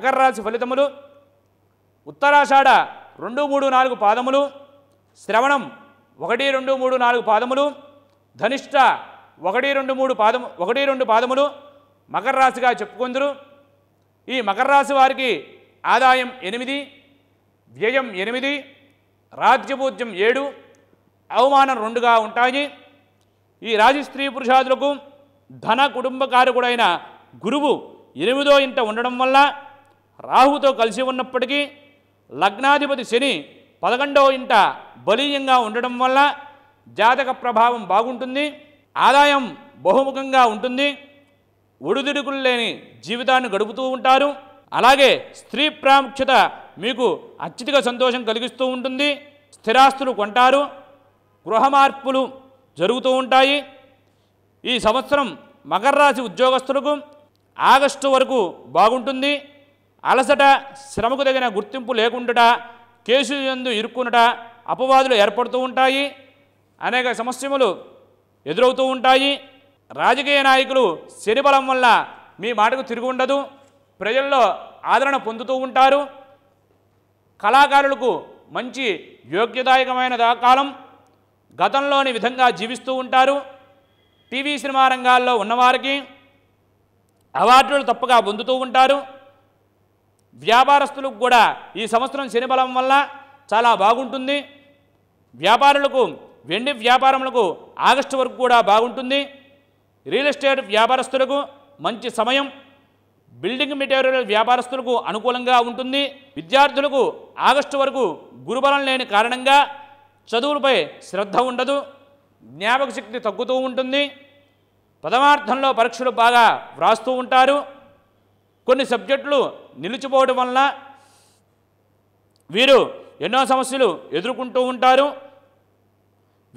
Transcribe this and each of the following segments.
మకర రాశి ఫలితములు ఉత్తరాషాఢ రెండు మూడు నాలుగు పాదములు శ్రవణం ఒకటి రెండు మూడు నాలుగు పాదములు ధనిష్ట ఒకటి రెండు మూడు పాదము ఒకటి రెండు పాదములు మకర రాశిగా చెప్పుకుందరు ఈ మకర రాశి వారికి ఆదాయం ఎనిమిది వ్యయం ఎనిమిది రాజ్యపూజ్యం ఏడు అవమానం రెండుగా ఉంటాయి ఈ రాజు స్త్రీ పురుషాదులకు ధన కుటుంబకారకుడైన గురువు ఎనిమిదో ఇంట ఉండడం వల్ల రాహుతో కలిసి ఉన్నప్పటికీ లగ్నాధిపతి శని పదకొండవ ఇంట బలీయంగా ఉండడం వల్ల జాతక ప్రభావం బాగుంటుంది ఆదాయం బహుముఖంగా ఉంటుంది ఒడిదుడుకులు లేని జీవితాన్ని గడుపుతూ ఉంటారు అలాగే స్త్రీ ప్రాముఖ్యత మీకు అత్యధిక సంతోషం కలిగిస్తూ ఉంటుంది స్థిరాస్తులు కొంటారు గృహ మార్పులు జరుగుతూ ఉంటాయి ఈ సంవత్సరం మకర రాశి ఉద్యోగస్తులకు ఆగస్టు వరకు బాగుంటుంది అలసట శ్రమకు తగిన గుర్తింపు లేకుండుట కేసు ఎందు ఇరుక్కునుట అపవాదులు ఏర్పడుతూ ఉంటాయి అనేక సమస్యలు ఎదురవుతూ ఉంటాయి రాజకీయ నాయకులు శనిబలం వల్ల మీ మాటకు తిరిగి ఉండదు ప్రజల్లో ఆదరణ పొందుతూ ఉంటారు కళాకారులకు మంచి యోగ్యదాయకమైన కాలం గతంలోని విధంగా జీవిస్తూ ఉంటారు టీవీ సినిమా రంగాల్లో ఉన్నవారికి అవార్డులు తప్పగా పొందుతూ ఉంటారు వ్యాపారస్తులకు కూడా ఈ సంవత్సరం శని బలం వల్ల చాలా బాగుంటుంది వ్యాపారులకు వెండి వ్యాపారములకు ఆగస్టు వరకు కూడా బాగుంటుంది రియల్ ఎస్టేట్ వ్యాపారస్తులకు మంచి సమయం బిల్డింగ్ మెటీరియల్ వ్యాపారస్తులకు అనుకూలంగా ఉంటుంది విద్యార్థులకు ఆగస్టు వరకు గురుబలం లేని కారణంగా చదువులపై శ్రద్ధ ఉండదు జ్ఞాపక శక్తి తగ్గుతూ ఉంటుంది పదమార్థంలో పరీక్షలు బాగా వ్రాస్తూ ఉంటారు కొన్ని సబ్జెక్టులు నిలిచిపోవడం వల్ల వీరు ఎన్నో సమస్యలు ఎదుర్కొంటూ ఉంటారు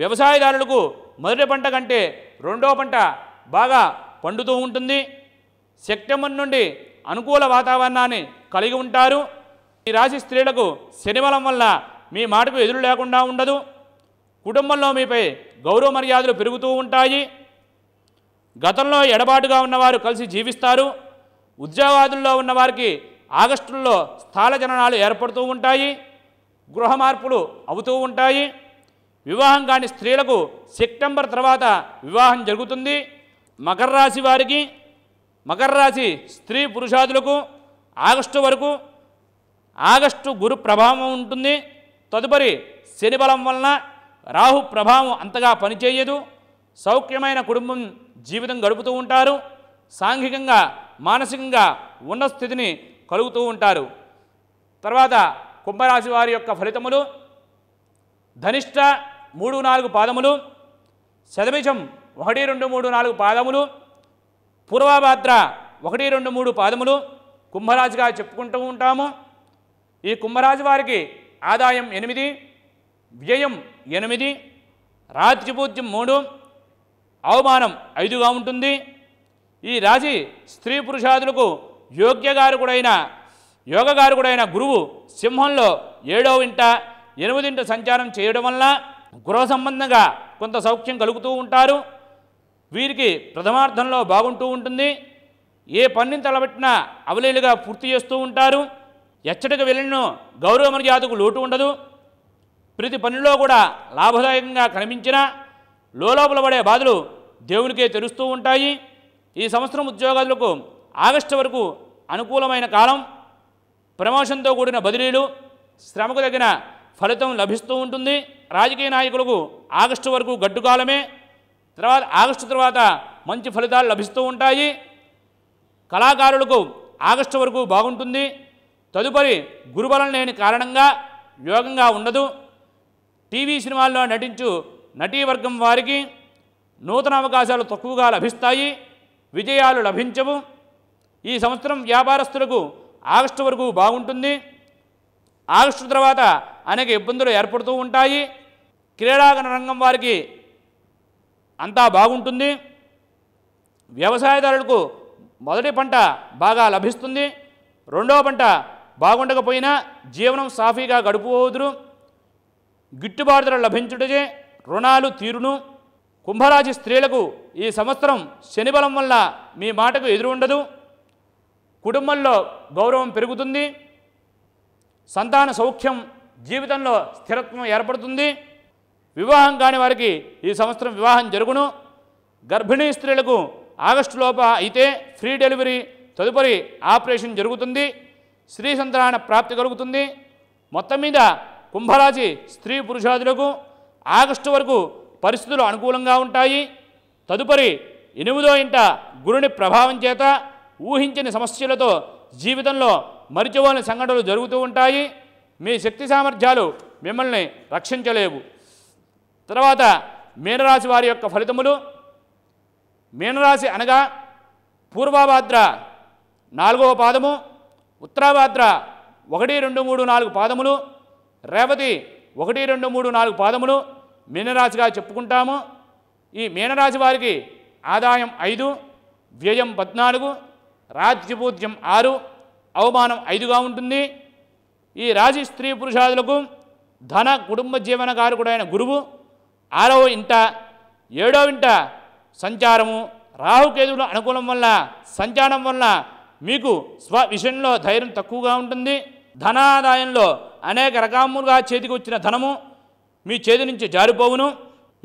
వ్యవసాయదారులకు మొదటి పంట కంటే రెండో పంట బాగా పండుతూ ఉంటుంది సెప్టెంబర్ నుండి అనుకూల వాతావరణాన్ని కలిగి ఉంటారు ఈ రాశి స్త్రీలకు శనిబలం వల్ల మీ మాటకు ఎదురు లేకుండా ఉండదు కుటుంబంలో మీపై గౌరవ మర్యాదలు పెరుగుతూ ఉంటాయి గతంలో ఎడబాటుగా ఉన్నవారు కలిసి జీవిస్తారు ఉద్యోగాదుల్లో ఉన్నవారికి ఆగస్టుల్లో స్థాల జననాలు ఏర్పడుతూ ఉంటాయి గృహ మార్పులు అవుతూ ఉంటాయి వివాహం కాని స్త్రీలకు సెప్టెంబర్ తర్వాత వివాహం జరుగుతుంది మకర రాశి వారికి మకర రాశి స్త్రీ పురుషాదులకు ఆగస్టు వరకు ఆగస్టు గురు ప్రభావం ఉంటుంది తదుపరి శని బలం వలన రాహు ప్రభావం అంతగా పనిచేయదు సౌఖ్యమైన కుటుంబం జీవితం గడుపుతూ ఉంటారు సాంఘికంగా మానసికంగా ఉన్న స్థితిని కలుగుతూ ఉంటారు తర్వాత కుంభరాశి వారి యొక్క ఫలితములు ధనిష్ట మూడు నాలుగు పాదములు శతమిషం ఒకటి రెండు మూడు నాలుగు పాదములు పూర్వభాద్ర ఒకటి రెండు మూడు పాదములు కుంభరాశిగా చెప్పుకుంటూ ఉంటాము ఈ కుంభరాశి వారికి ఆదాయం ఎనిమిది వ్యయం ఎనిమిది రాత్రిపూజ్యం మూడు అవమానం ఐదుగా ఉంటుంది ఈ రాశి స్త్రీ పురుషాదులకు యోగ్యగారకుడైన యోగగారుకుడైన గురువు సింహంలో ఏడవ ఇంట ఎనిమిదింట సంచారం చేయడం వల్ల గృహ సంబంధంగా కొంత సౌఖ్యం కలుగుతూ ఉంటారు వీరికి ప్రథమార్థంలో బాగుంటూ ఉంటుంది ఏ పన్నిని తలబెట్టినా అవలీలుగా పూర్తి చేస్తూ ఉంటారు ఎచ్చటికి గౌరవ మర్యాదకు లోటు ఉండదు ప్రతి పనిలో కూడా లాభదాయకంగా కనిపించిన లోపల పడే బాధలు దేవునికే తెలుస్తూ ఉంటాయి ఈ సంవత్సరం ఉద్యోగాలకు ఆగస్టు వరకు అనుకూలమైన కాలం ప్రమోషన్తో కూడిన బదిలీలు శ్రమకు తగిన ఫలితం లభిస్తూ ఉంటుంది రాజకీయ నాయకులకు ఆగస్టు వరకు గడ్డుకాలమే తర్వాత ఆగస్టు తర్వాత మంచి ఫలితాలు లభిస్తూ ఉంటాయి కళాకారులకు ఆగస్టు వరకు బాగుంటుంది తదుపరి గురుబలం లేని కారణంగా యోగంగా ఉండదు టీవీ సినిమాల్లో నటించు నటీవర్గం వారికి నూతన అవకాశాలు తక్కువగా లభిస్తాయి విజయాలు లభించవు ఈ సంవత్సరం వ్యాపారస్తులకు ఆగస్టు వరకు బాగుంటుంది ఆగస్టు తర్వాత అనేక ఇబ్బందులు ఏర్పడుతూ ఉంటాయి క్రీడాగణ రంగం వారికి అంతా బాగుంటుంది వ్యవసాయదారులకు మొదటి పంట బాగా లభిస్తుంది రెండవ పంట బాగుండకపోయినా జీవనం సాఫీగా గడుపువదురు గిట్టుబాటు ధర లభించుటచే రుణాలు తీరును కుంభరాశి స్త్రీలకు ఈ సంవత్సరం శనిబలం వల్ల మీ మాటకు ఎదురు ఉండదు కుటుంబంలో గౌరవం పెరుగుతుంది సంతాన సౌఖ్యం జీవితంలో స్థిరత్వం ఏర్పడుతుంది వివాహం కాని వారికి ఈ సంవత్సరం వివాహం జరుగును గర్భిణీ స్త్రీలకు ఆగస్టు లోప అయితే ఫ్రీ డెలివరీ తదుపరి ఆపరేషన్ జరుగుతుంది స్త్రీ సంతాన ప్రాప్తి కలుగుతుంది మొత్తం మీద కుంభరాశి స్త్రీ పురుషాదులకు ఆగస్టు వరకు పరిస్థితులు అనుకూలంగా ఉంటాయి తదుపరి ఎనిమిదో ఇంట గురుని ప్రభావం చేత ఊహించని సమస్యలతో జీవితంలో మరిచిపోని సంఘటనలు జరుగుతూ ఉంటాయి మీ శక్తి సామర్థ్యాలు మిమ్మల్ని రక్షించలేవు తర్వాత మీనరాశి వారి యొక్క ఫలితములు మీనరాశి అనగా పూర్వభాద్ర నాలుగవ పాదము ఉత్తరాభాద్ర ఒకటి రెండు మూడు నాలుగు పాదములు రేవతి ఒకటి రెండు మూడు నాలుగు పాదములు మీనరాశిగా చెప్పుకుంటాము ఈ మీనరాశి వారికి ఆదాయం ఐదు వ్యయం పద్నాలుగు రాజ్యపూజ్యం ఆరు అవమానం ఐదుగా ఉంటుంది ఈ రాజు స్త్రీ పురుషాదులకు ధన కుటుంబ జీవనకారకుడైన గురువు ఆరవ ఇంట ఏడవ ఇంట సంచారము రాహుకేతువుల అనుకూలం వల్ల సంచారం వల్ల మీకు స్వ విషయంలో ధైర్యం తక్కువగా ఉంటుంది ధనాదాయంలో అనేక రకములుగా చేతికి వచ్చిన ధనము మీ చేతి నుంచి జారిపోవును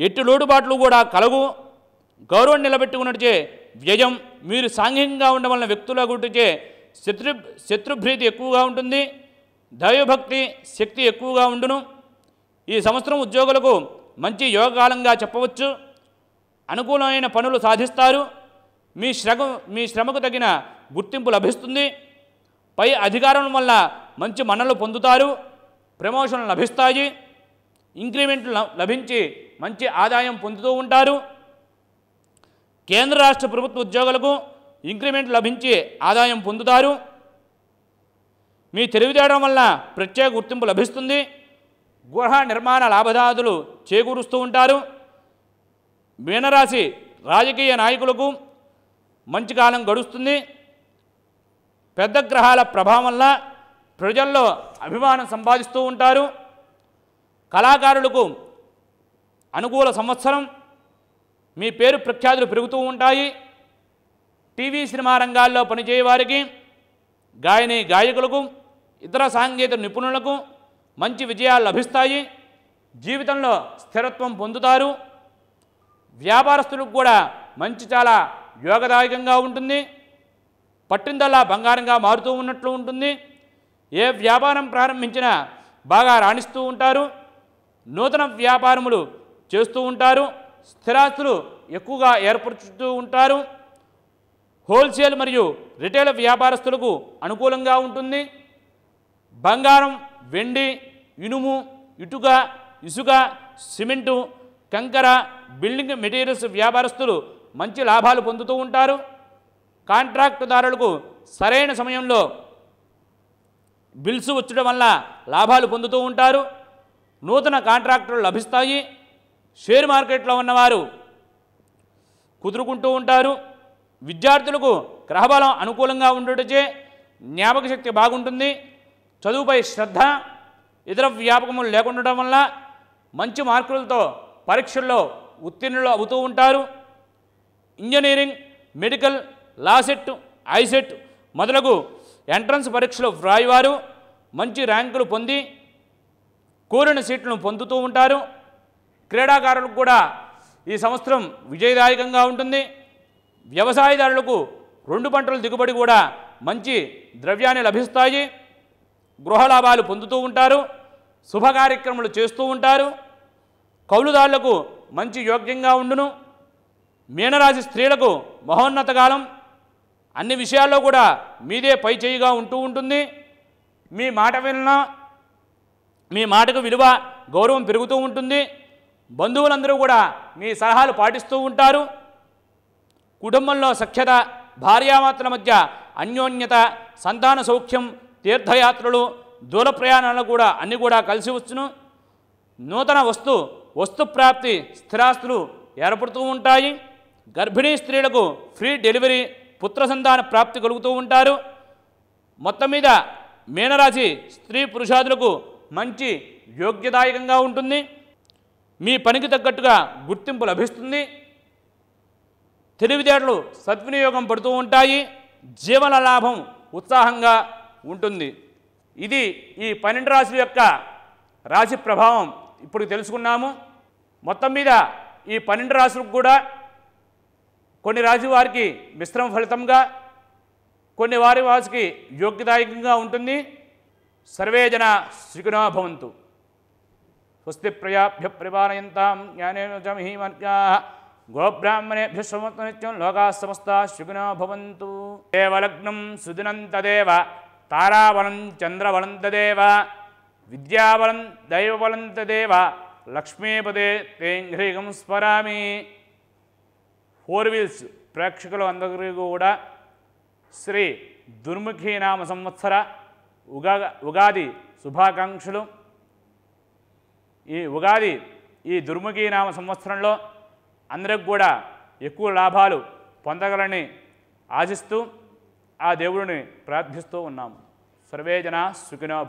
ఎట్టి లోటుబాట్లు కూడా కలగు గౌరవం నిలబెట్టుకున్నట్టుచే వ్యయం మీరు సాంఘికంగా ఉండడం వలన వ్యక్తుల గురించే శత్రు శత్రుభ్రీతి ఎక్కువగా ఉంటుంది దైవభక్తి శక్తి ఎక్కువగా ఉండును ఈ సంవత్సరం ఉద్యోగులకు మంచి యోగకాలంగా చెప్పవచ్చు అనుకూలమైన పనులు సాధిస్తారు మీ శ్రమ మీ శ్రమకు తగిన గుర్తింపు లభిస్తుంది పై అధికారం వల్ల మంచి మన్నలు పొందుతారు ప్రమోషన్లు లభిస్తాయి ఇంక్రిమెంట్లు లభించి మంచి ఆదాయం పొందుతూ ఉంటారు కేంద్ర రాష్ట్ర ప్రభుత్వ ఉద్యోగులకు ఇంక్రిమెంట్ లభించి ఆదాయం పొందుతారు మీ తెలివితేడం వల్ల ప్రత్యేక గుర్తింపు లభిస్తుంది గృహ నిర్మాణ లాభదాతులు చేకూరుస్తూ ఉంటారు మీనరాశి రాజకీయ నాయకులకు మంచి కాలం గడుస్తుంది పెద్ద గ్రహాల ప్రభావం వల్ల ప్రజల్లో అభిమానం సంపాదిస్తూ ఉంటారు కళాకారులకు అనుకూల సంవత్సరం మీ పేరు ప్రఖ్యాతులు పెరుగుతూ ఉంటాయి టీవీ సినిమా రంగాల్లో పనిచేయవారికి గాయని గాయకులకు ఇతర సాంకేతిక నిపుణులకు మంచి విజయాలు లభిస్తాయి జీవితంలో స్థిరత్వం పొందుతారు వ్యాపారస్తులకు కూడా మంచి చాలా యోగదాయకంగా ఉంటుంది పట్టిందల్లా బంగారంగా మారుతూ ఉన్నట్లు ఉంటుంది ఏ వ్యాపారం ప్రారంభించినా బాగా రాణిస్తూ ఉంటారు నూతన వ్యాపారములు చేస్తూ ఉంటారు స్థిరాస్తులు ఎక్కువగా ఏర్పరుచుతూ ఉంటారు హోల్సేల్ మరియు రిటైల్ వ్యాపారస్తులకు అనుకూలంగా ఉంటుంది బంగారం వెండి ఇనుము ఇటుక ఇసుక సిమెంటు కంకర బిల్డింగ్ మెటీరియల్స్ వ్యాపారస్తులు మంచి లాభాలు పొందుతూ ఉంటారు కాంట్రాక్టుదారులకు సరైన సమయంలో బిల్స్ వచ్చడం వల్ల లాభాలు పొందుతూ ఉంటారు నూతన కాంట్రాక్టులు లభిస్తాయి షేర్ మార్కెట్లో ఉన్నవారు కుదురుకుంటూ ఉంటారు విద్యార్థులకు గ్రహబలం అనుకూలంగా ఉండటచే జ్ఞాపక శక్తి బాగుంటుంది చదువుపై శ్రద్ధ ఇతర వ్యాపకములు లేకుండటం వల్ల మంచి మార్కులతో పరీక్షల్లో ఉత్తీర్ణులు అవుతూ ఉంటారు ఇంజనీరింగ్ మెడికల్ లాసెట్ ఐసెట్ మొదలగు ఎంట్రన్స్ పరీక్షలు వ్రాయివారు మంచి ర్యాంకులు పొంది కోరిన సీట్లను పొందుతూ ఉంటారు క్రీడాకారులకు కూడా ఈ సంవత్సరం విజయదాయకంగా ఉంటుంది వ్యవసాయదారులకు రెండు పంటల దిగుబడి కూడా మంచి ద్రవ్యాన్ని లభిస్తాయి గృహ లాభాలు పొందుతూ ఉంటారు శుభ కార్యక్రమాలు చేస్తూ ఉంటారు కౌలుదారులకు మంచి యోగ్యంగా ఉండును మీనరాశి స్త్రీలకు మహోన్నత కాలం అన్ని విషయాల్లో కూడా మీదే పై చేయిగా ఉంటూ ఉంటుంది మీ మాట విన్నా మీ మాటకు విలువ గౌరవం పెరుగుతూ ఉంటుంది బంధువులందరూ కూడా మీ సలహాలు పాటిస్తూ ఉంటారు కుటుంబంలో సఖ్యత భార్యామాతల మధ్య అన్యోన్యత సంతాన సౌఖ్యం తీర్థయాత్రలు దూర ప్రయాణాలు కూడా అన్నీ కూడా కలిసి వచ్చును నూతన వస్తు వస్తు ప్రాప్తి స్థిరాస్తులు ఏర్పడుతూ ఉంటాయి గర్భిణీ స్త్రీలకు ఫ్రీ డెలివరీ పుత్ర సంతాన ప్రాప్తి కలుగుతూ ఉంటారు మొత్తం మీద మీనరాశి స్త్రీ పురుషాదులకు మంచి యోగ్యదాయకంగా ఉంటుంది మీ పనికి తగ్గట్టుగా గుర్తింపు లభిస్తుంది తెలివితేటలు సద్వినియోగం పడుతూ ఉంటాయి జీవన లాభం ఉత్సాహంగా ఉంటుంది ఇది ఈ పన్నెండు రాశుల యొక్క రాశి ప్రభావం ఇప్పుడు తెలుసుకున్నాము మొత్తం మీద ఈ పన్నెండు రాశులకు కూడా కొన్ని రాశి వారికి మిశ్రమ ఫలితంగా కొన్ని వారి వారికి యోగ్యదాయకంగా ఉంటుంది సర్వే జన సుఖినో భవంతు స్వస్తి ప్రయాభ్య ప్రవారయంతాం జ్ఞానేజమహీమర్గా గోబ్రాహ్మణేభ్య సమస్త నిత్యం లోకా సమస్త సుఖినో భవంతు దేవలగ్నం సుదినంతదేవ తారావలం చంద్రవలంతదేవ విద్యావలం దైవవలంతదేవ లక్ష్మీపదే తేంఘ్రీగం స్మరామి ఫోర్ వీల్స్ ప్రేక్షకులు అందరికీ కూడా శ్రీ దుర్ముఖీనామ సంవత్సర ఉగా ఉగాది శుభాకాంక్షలు ఈ ఉగాది ఈ దుర్ముఖీనామ నామ సంవత్సరంలో అందరికి కూడా ఎక్కువ లాభాలు పొందగలని ఆశిస్తూ ఆ దేవుడిని ప్రార్థిస్తూ ఉన్నాము సర్వే జనా సుఖినో